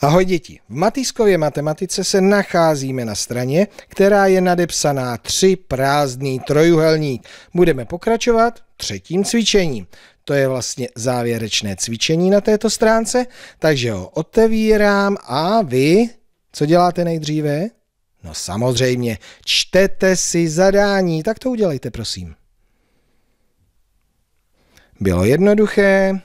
Ahoj děti, v Matýskově matematice se nacházíme na straně, která je nadepsaná 3 prázdný trojuhelník. Budeme pokračovat třetím cvičením. To je vlastně závěrečné cvičení na této stránce, takže ho otevírám a vy, co děláte nejdříve? No samozřejmě, čtete si zadání, tak to udělejte prosím. Bylo jednoduché,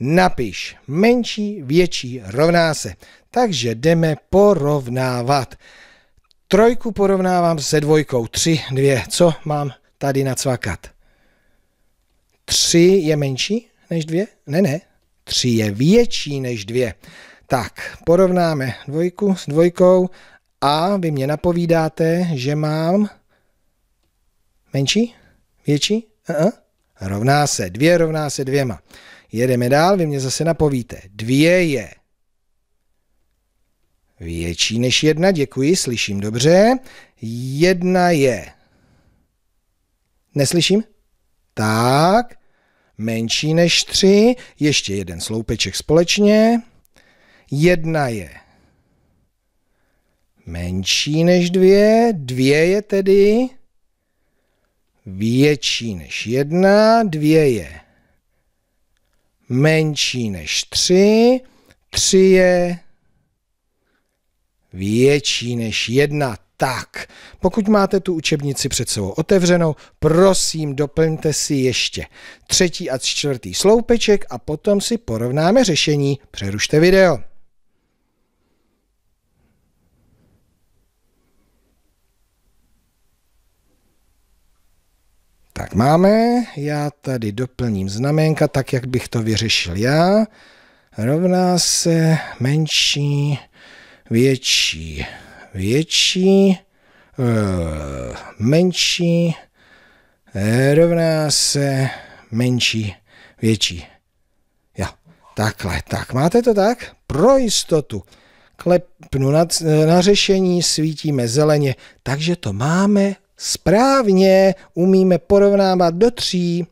napiš. Menší, větší rovná se. Takže jdeme porovnávat. Trojku porovnávám se dvojkou. Tři, dvě. Co mám tady nacvakat? Tři je menší než dvě? Ne, ne. Tři je větší než dvě. Tak, porovnáme dvojku s dvojkou a vy mě napovídáte, že mám menší, větší, uh -uh. rovná se dvě, rovná se dvěma. Jedeme dál, vy mě zase napovíte. Dvě je větší než jedna, děkuji, slyším dobře. Jedna je... Neslyším? Tak, menší než tři, ještě jeden sloupeček společně. Jedna je menší než dvě, dvě je tedy větší než jedna, dvě je menší než 3, 3 je větší než 1. Tak, pokud máte tu učebnici před sebou otevřenou, prosím, doplňte si ještě třetí a čtvrtý sloupeček a potom si porovnáme řešení. Přerušte video. Tak máme, já tady doplním znaménka tak, jak bych to vyřešil já. Rovná se menší, větší, větší, eh, menší, eh, rovná se menší, větší. Jo, takhle, tak máte to tak? Pro jistotu klepnu na, na řešení, svítíme zeleně, takže to máme správně umíme porovnávat do tří